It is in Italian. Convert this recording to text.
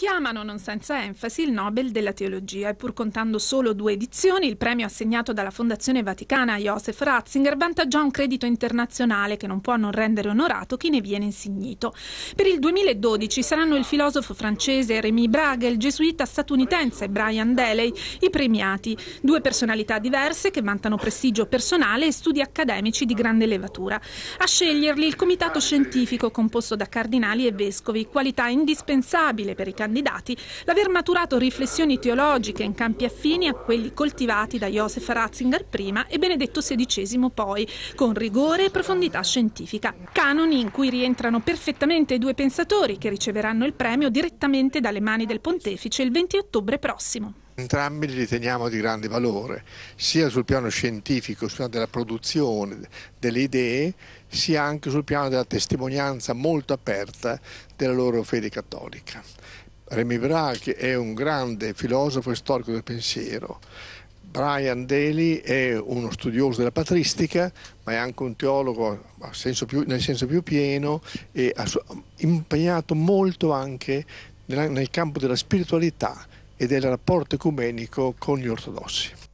Chiamano non senza enfasi il Nobel della teologia e pur contando solo due edizioni, il premio assegnato dalla Fondazione Vaticana a Joseph Ratzinger vantaggia un credito internazionale che non può non rendere onorato chi ne viene insignito. Per il 2012 saranno il filosofo francese Rémi Braga e il gesuita statunitense Brian Daley i premiati, due personalità diverse che vantano prestigio personale e studi accademici di grande levatura. A sceglierli il comitato scientifico composto da cardinali e vescovi, qualità indispensabile per i candidati candidati l'aver maturato riflessioni teologiche in campi affini a quelli coltivati da Josef Ratzinger prima e Benedetto XVI poi, con rigore e profondità scientifica. Canoni in cui rientrano perfettamente i due pensatori che riceveranno il premio direttamente dalle mani del pontefice il 20 ottobre prossimo. Entrambi li riteniamo di grande valore, sia sul piano scientifico, sul piano della produzione delle idee, sia anche sul piano della testimonianza molto aperta della loro fede cattolica. Remy Brache è un grande filosofo e storico del pensiero. Brian Daly è uno studioso della patristica, ma è anche un teologo senso più, nel senso più pieno e ha impegnato molto anche nel campo della spiritualità e del rapporto ecumenico con gli ortodossi.